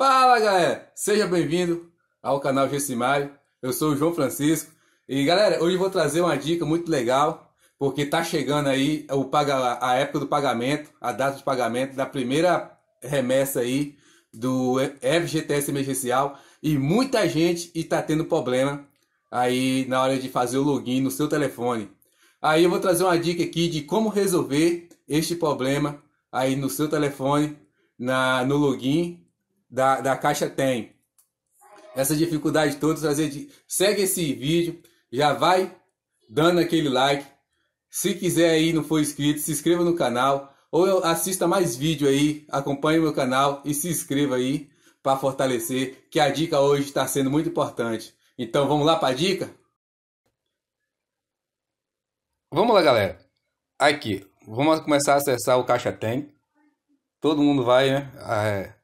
Fala galera, seja bem-vindo ao canal Gessimário. Eu sou o João Francisco e galera, hoje eu vou trazer uma dica muito legal porque tá chegando aí o paga, a época do pagamento, a data de pagamento da primeira remessa aí do FGTS emergencial e muita gente está tendo problema aí na hora de fazer o login no seu telefone. Aí eu vou trazer uma dica aqui de como resolver este problema aí no seu telefone, na, no login da, da caixa tem. Essa dificuldade toda, fazer segue esse vídeo, já vai dando aquele like. Se quiser aí não for inscrito, se inscreva no canal ou assista mais vídeo aí, acompanhe meu canal e se inscreva aí para fortalecer, que a dica hoje está sendo muito importante. Então vamos lá para a dica? Vamos lá, galera. Aqui, vamos começar a acessar o Caixa Tem. Todo mundo vai, né? Ah, é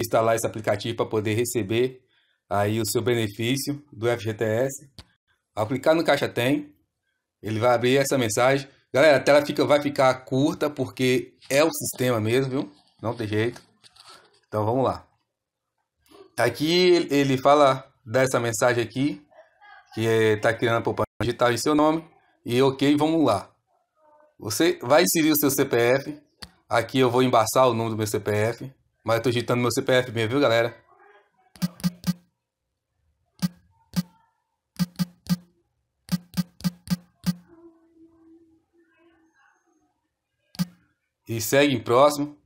instalar esse aplicativo para poder receber aí o seu benefício do FGTS. Aplicar no Caixa Tem, ele vai abrir essa mensagem. Galera, a tela fica, vai ficar curta porque é o sistema mesmo, viu? Não tem jeito. Então vamos lá. Aqui ele fala dessa mensagem aqui, que está é, tá criando a poupança digital em seu nome. E ok, vamos lá. Você vai inserir o seu CPF. Aqui eu vou embaçar o nome do meu CPF. Mas eu tô digitando meu CPF mesmo, viu, galera? E segue em próximo,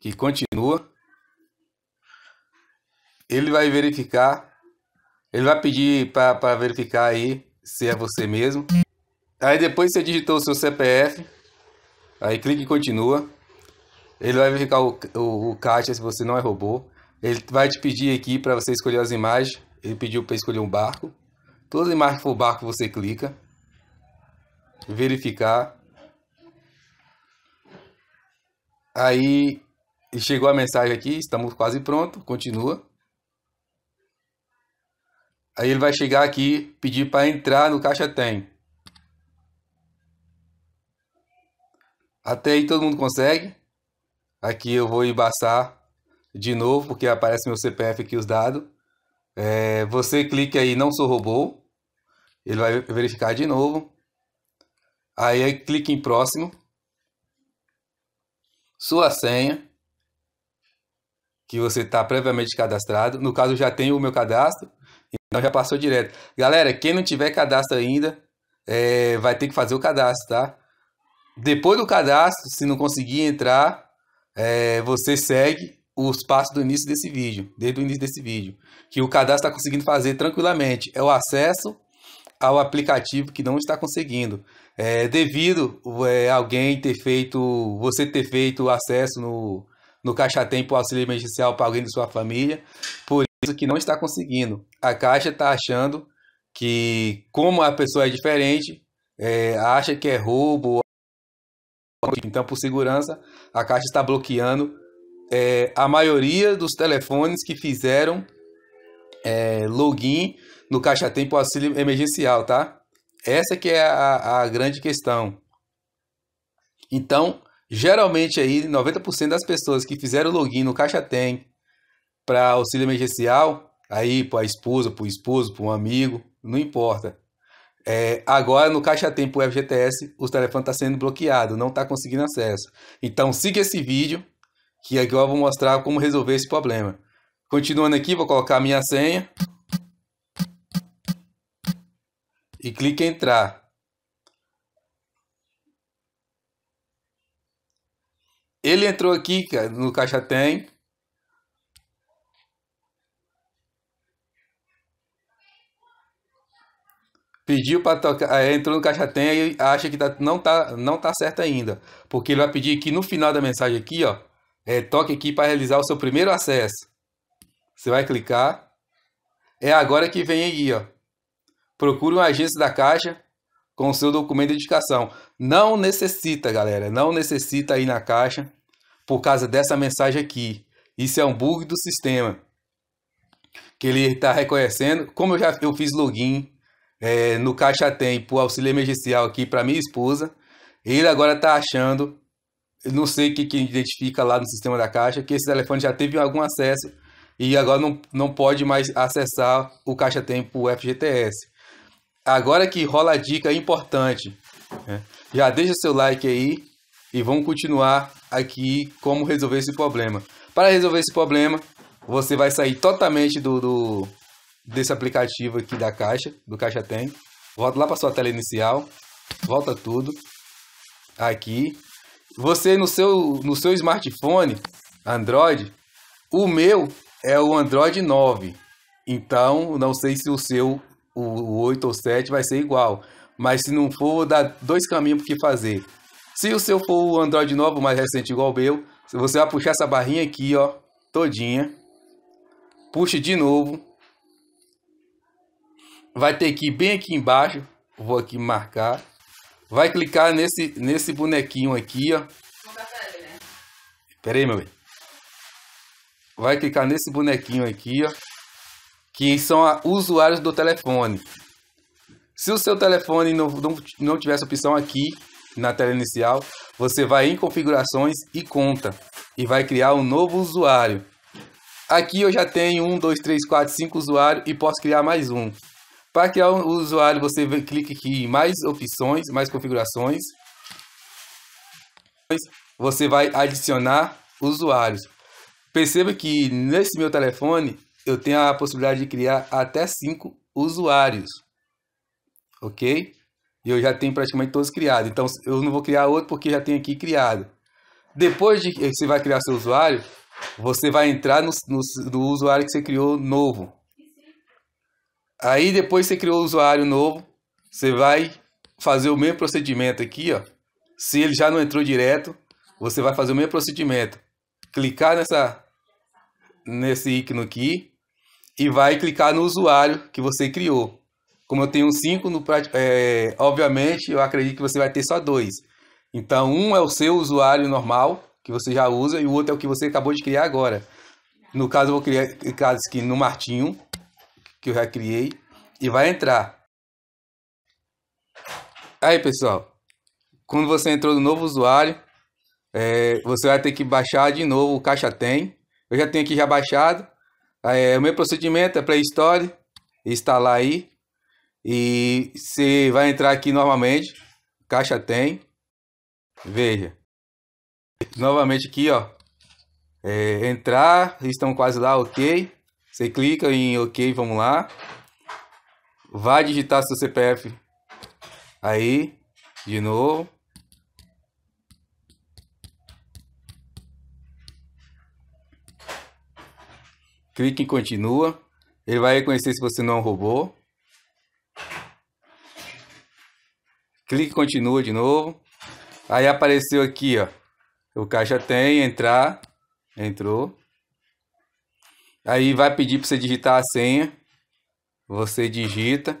que continua. Ele vai verificar, ele vai pedir para verificar aí se é você mesmo. Aí depois você digitou o seu CPF, aí clique em continua. Ele vai verificar o, o, o caixa se você não é robô. Ele vai te pedir aqui para você escolher as imagens. Ele pediu para escolher um barco. Todas as imagens que for barco você clica. Verificar. Aí chegou a mensagem aqui, estamos quase pronto, continua. Aí ele vai chegar aqui, pedir para entrar no caixa tem. Até aí todo mundo consegue. Aqui eu vou embaçar de novo, porque aparece meu CPF aqui os dados. É, você clica aí, não sou robô. Ele vai verificar de novo. Aí clique em próximo. Sua senha. Que você está previamente cadastrado. No caso, já tenho o meu cadastro. Então já passou direto. Galera, quem não tiver cadastro ainda, é, vai ter que fazer o cadastro, tá? Depois do cadastro, se não conseguir entrar, é, você segue os passos do início desse vídeo, desde o início desse vídeo, que o cadastro está conseguindo fazer tranquilamente. É o acesso ao aplicativo que não está conseguindo. É, devido é, alguém ter feito, você ter feito acesso no, no Caixa Tempo Auxílio Emergencial para alguém de sua família, por isso que não está conseguindo. A Caixa está achando que, como a pessoa é diferente, é, acha que é roubo, então, por segurança, a Caixa está bloqueando é, a maioria dos telefones que fizeram é, login no Caixa Tempo Auxílio Emergencial, tá? Essa que é a, a grande questão. Então, geralmente aí 90% das pessoas que fizeram login no Caixa Tem para auxílio emergencial, aí para a esposa, para o esposo, para um amigo, não importa. É, agora, no Caixa Tempo FGTS, o telefone está sendo bloqueado, não está conseguindo acesso. Então, siga esse vídeo, que agora eu vou mostrar como resolver esse problema. Continuando aqui, vou colocar a minha senha. E clique em entrar. Ele entrou aqui no Caixa Tem. pediu para tocar, entrou no caixa tem e acha que tá, não tá não tá certo ainda, porque ele vai pedir que no final da mensagem aqui, ó, é, toque aqui para realizar o seu primeiro acesso. Você vai clicar. É agora que vem aí, ó. Procure uma agência da caixa com o seu documento de indicação. Não necessita, galera, não necessita ir na caixa por causa dessa mensagem aqui. Isso é um bug do sistema que ele está reconhecendo. Como eu já eu fiz login é, no Caixa tempo auxílio emergencial aqui para minha esposa. Ele agora está achando, não sei o que, que identifica lá no sistema da Caixa, que esse telefone já teve algum acesso e agora não, não pode mais acessar o Caixa tempo FGTS. Agora que rola a dica é importante. Né? Já deixa seu like aí e vamos continuar aqui como resolver esse problema. Para resolver esse problema, você vai sair totalmente do, do desse aplicativo aqui da Caixa, do Caixa Tem. Volta lá para sua tela inicial, volta tudo. Aqui. Você no seu, no seu smartphone Android, o meu é o Android 9. Então, não sei se o seu, o, 8 ou 7, vai ser igual. Mas se não for, dá dois caminhos para que fazer. Se o seu for o Android 9, mais recente igual o meu, você vai puxar essa barrinha aqui, ó, todinha. puxe de novo vai ter que ir bem aqui embaixo, vou aqui marcar, vai clicar nesse, nesse bonequinho aqui, ó. Pera aí, meu bem. Vai clicar nesse bonequinho aqui, ó, que são a, usuários do telefone. Se o seu telefone não, não, não tiver essa opção aqui, na tela inicial, você vai em configurações e conta e vai criar um novo usuário. Aqui eu já tenho um, dois, três, quatro, cinco usuários e posso criar mais um. Para criar o usuário, você clica aqui em mais opções, mais configurações. Você vai adicionar usuários. Perceba que nesse meu telefone eu tenho a possibilidade de criar até 5 usuários. Ok? E eu já tenho praticamente todos criados. Então eu não vou criar outro porque já tenho aqui criado. Depois de que você vai criar seu usuário, você vai entrar no, no, no usuário que você criou novo. Aí depois você criou o um usuário novo, você vai fazer o mesmo procedimento aqui, ó. Se ele já não entrou direto, você vai fazer o mesmo procedimento. Clicar nessa nesse ícone aqui e vai clicar no usuário que você criou. Como eu tenho 5, é, obviamente eu acredito que você vai ter só dois. Então um é o seu usuário normal, que você já usa, e o outro é o que você acabou de criar agora. No caso, eu vou criar, caso aqui no Martinho, que eu já criei e vai entrar. Aí, pessoal, quando você entrou no novo usuário, é, você vai ter que baixar de novo o Caixa Tem. Eu já tenho aqui já baixado. É, o meu procedimento é Play Store, instalar aí. E você vai entrar aqui novamente, Caixa Tem. Veja. Novamente aqui, ó. É, entrar, estão quase lá, ok. Você clica em OK, vamos lá. Vai digitar seu CPF. Aí, de novo. Clique em continua. Ele vai reconhecer se você não é um robô. Clique em continua de novo. Aí apareceu aqui, ó. O caixa tem, entrar. Entrou. Aí vai pedir para você digitar a senha. Você digita,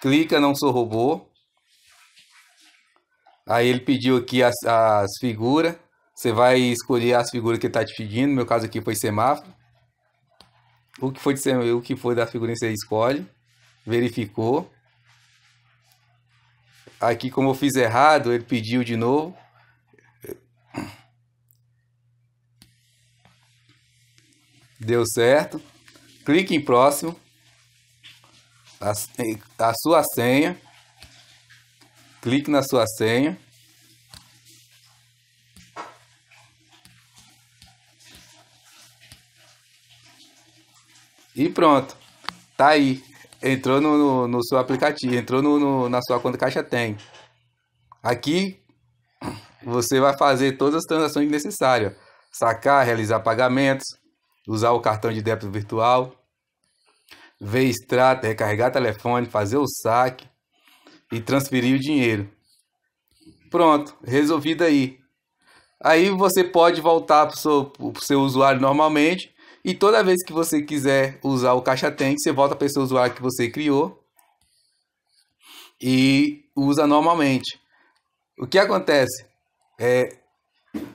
clica não sou robô. Aí ele pediu aqui as, as figuras. Você vai escolher as figuras que ele está te pedindo. No meu caso aqui foi semáforo. O que foi de o que foi da figurinha você escolhe. Verificou. Aqui como eu fiz errado, ele pediu de novo. Deu certo. Clique em próximo. A, a sua senha. Clique na sua senha. E pronto. Tá aí. Entrou no, no, no seu aplicativo. Entrou no, no, na sua conta Caixa Tem. Aqui você vai fazer todas as transações necessárias. Sacar, realizar pagamentos, usar o cartão de débito virtual, ver extrato, recarregar telefone, fazer o saque e transferir o dinheiro. Pronto, resolvido aí. Aí você pode voltar para o seu, seu, usuário normalmente e toda vez que você quiser usar o Caixa Tem, você volta para esse usuário que você criou e usa normalmente. O que acontece? É,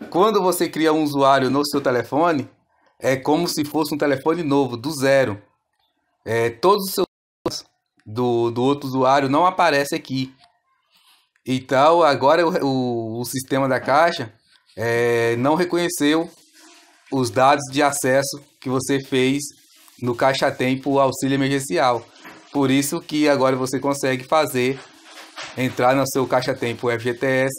quando você cria um usuário no seu telefone, é como se fosse um telefone novo, do zero. É, todos os seus do, do outro usuário não aparece aqui. Então, agora o, o, sistema da caixa é, não reconheceu os dados de acesso que você fez no Caixa Tempo Auxílio Emergencial. Por isso que agora você consegue fazer, entrar no seu Caixa Tempo FGTS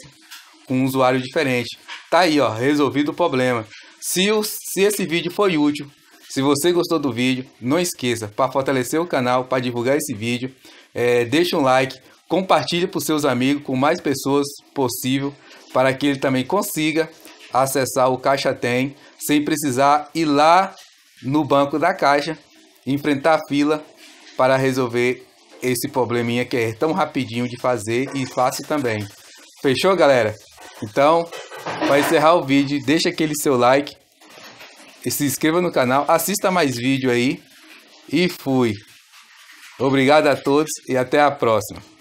com um usuário diferente. Tá aí, ó, resolvido o problema. Se, os, se esse vídeo foi útil, se você gostou do vídeo, não esqueça, para fortalecer o canal, para divulgar esse vídeo, é, deixa um like, compartilhe para os seus amigos, com mais pessoas possível, para que ele também consiga acessar o Caixa Tem, sem precisar ir lá no banco da Caixa, enfrentar a fila para resolver esse probleminha que é tão rapidinho de fazer e fácil também. Fechou, galera? Então, para encerrar o vídeo, deixa aquele seu like, e se inscreva no canal, assista mais vídeo aí. E fui. Obrigado a todos e até a próxima.